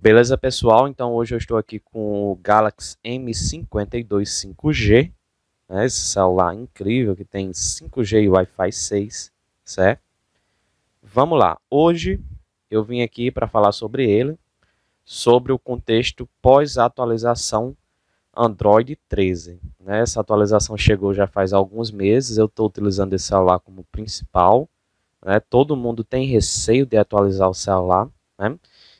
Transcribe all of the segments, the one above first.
Beleza, pessoal? Então hoje eu estou aqui com o Galaxy M52 5G, né? esse celular incrível que tem 5G e Wi-Fi 6, certo? Vamos lá, hoje eu vim aqui para falar sobre ele, sobre o contexto pós-atualização Android 13. Né? Essa atualização chegou já faz alguns meses, eu estou utilizando esse celular como principal. Né? Todo mundo tem receio de atualizar o celular. Né?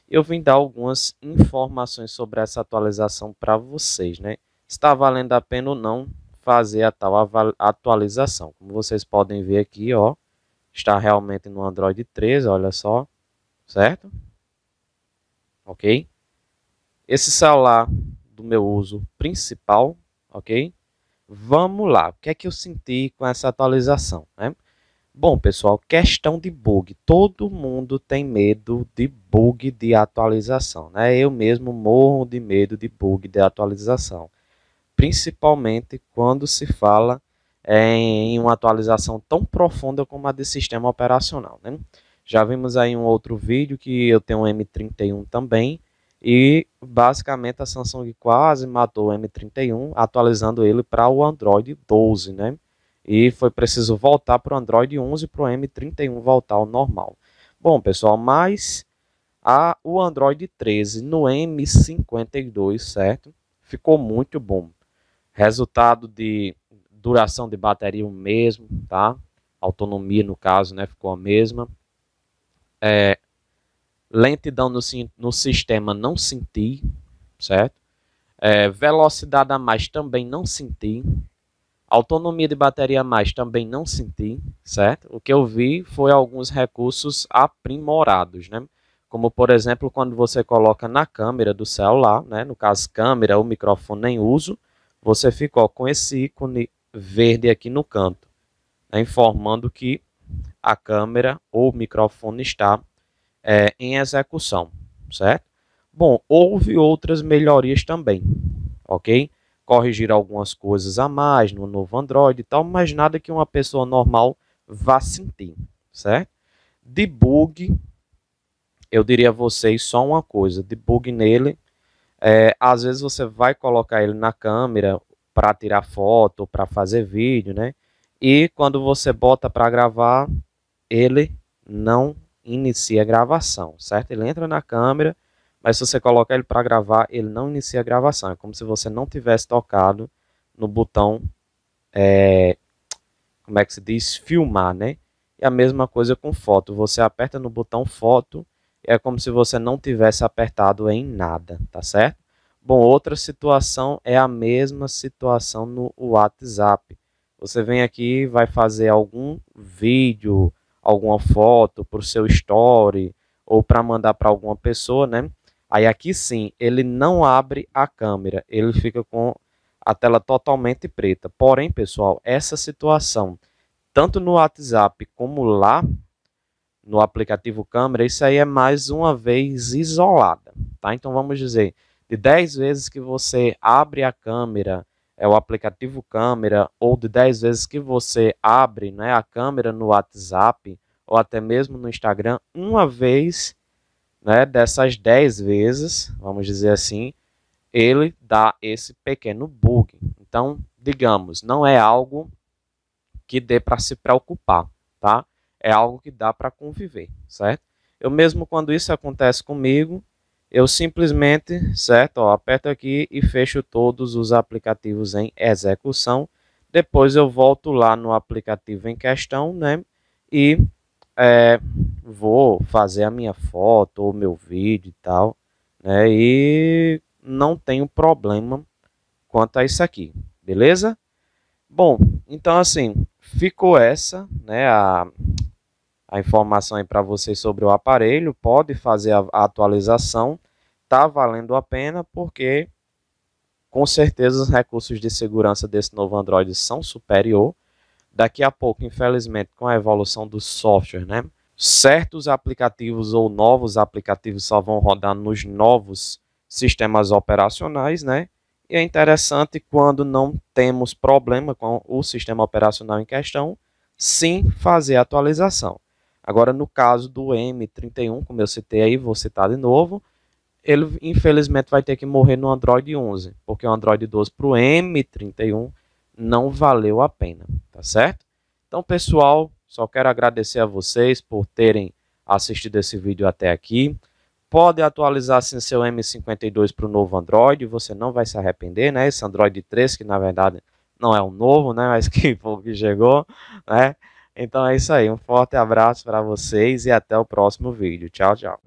Eu vim dar algumas informações sobre essa atualização para vocês. Né? Está valendo a pena ou não fazer a tal atualização. Como vocês podem ver aqui, ó, está realmente no Android 13, olha só, certo? Ok? Esse celular do meu uso principal, ok? Vamos lá, o que é que eu senti com essa atualização? Né? Bom, pessoal, questão de bug. Todo mundo tem medo de bug de atualização, né? Eu mesmo morro de medo de bug de atualização. Principalmente quando se fala em uma atualização tão profunda como a de sistema operacional, né? Já vimos aí um outro vídeo que eu tenho um M31 também, e basicamente a Samsung quase matou o M31, atualizando ele para o Android 12, né? E foi preciso voltar para o Android 11 para o M31 voltar ao normal. Bom, pessoal, mas a, o Android 13 no M52, certo? Ficou muito bom. Resultado de duração de bateria o mesmo, tá? Autonomia, no caso, né? Ficou a mesma. É, lentidão no, no sistema não senti, certo? É, velocidade a mais também não senti. Autonomia de bateria a mais também não senti, certo? O que eu vi foi alguns recursos aprimorados, né? Como, por exemplo, quando você coloca na câmera do celular, né? No caso, câmera ou microfone em uso, você ficou com esse ícone verde aqui no canto, né? informando que a câmera ou microfone está é, em execução, certo? Bom, houve outras melhorias também, ok? Corrigir algumas coisas a mais no novo Android e tal, mas nada que uma pessoa normal vá sentir, certo? Debug, eu diria a vocês só uma coisa, debug nele, é, às vezes você vai colocar ele na câmera para tirar foto, para fazer vídeo, né? E quando você bota para gravar, ele não inicia a gravação, certo? Ele entra na câmera, mas se você colocar ele para gravar, ele não inicia a gravação. É como se você não tivesse tocado no botão, é, como é que se diz? Filmar, né? E a mesma coisa com foto. Você aperta no botão foto, é como se você não tivesse apertado em nada, tá certo? Bom, outra situação é a mesma situação no WhatsApp. Você vem aqui, vai fazer algum vídeo, alguma foto para o seu story ou para mandar para alguma pessoa, né? Aí aqui sim, ele não abre a câmera, ele fica com a tela totalmente preta. Porém, pessoal, essa situação, tanto no WhatsApp como lá no aplicativo câmera, isso aí é mais uma vez isolada, tá? Então vamos dizer, de 10 vezes que você abre a câmera é o aplicativo câmera ou de 10 vezes que você abre né, a câmera no WhatsApp ou até mesmo no Instagram, uma vez né, dessas 10 vezes, vamos dizer assim, ele dá esse pequeno bug. Então, digamos, não é algo que dê para se preocupar, tá? É algo que dá para conviver, certo? Eu mesmo quando isso acontece comigo, eu simplesmente, certo? Ó, aperto aqui e fecho todos os aplicativos em execução. Depois eu volto lá no aplicativo em questão, né? E é, vou fazer a minha foto ou meu vídeo e tal, né? E não tenho problema quanto a isso aqui, beleza? Bom, então assim, ficou essa, né? A, a informação aí para vocês sobre o aparelho, pode fazer a, atualização, está valendo a pena porque com certeza os recursos de segurança desse novo Android são superior. Daqui a pouco, infelizmente, com a evolução do software, né, certos aplicativos ou novos aplicativos só vão rodar nos novos sistemas operacionais, né? E é interessante quando não temos problema com o sistema operacional em questão, sim fazer a atualização. Agora, no caso do M31, como eu citei aí, vou citar de novo, ele infelizmente vai ter que morrer no Android 11, porque o Android 12 para o M31 não valeu a pena, tá certo? Então, pessoal, só quero agradecer a vocês por terem assistido esse vídeo até aqui. Pode atualizar sim seu M52 para o novo Android, você não vai se arrepender, né? Esse Android 3, que na verdade não é o novo, né? Mas que pouco que chegou, né? Então é isso aí, um forte abraço para vocês e até o próximo vídeo. Tchau, tchau.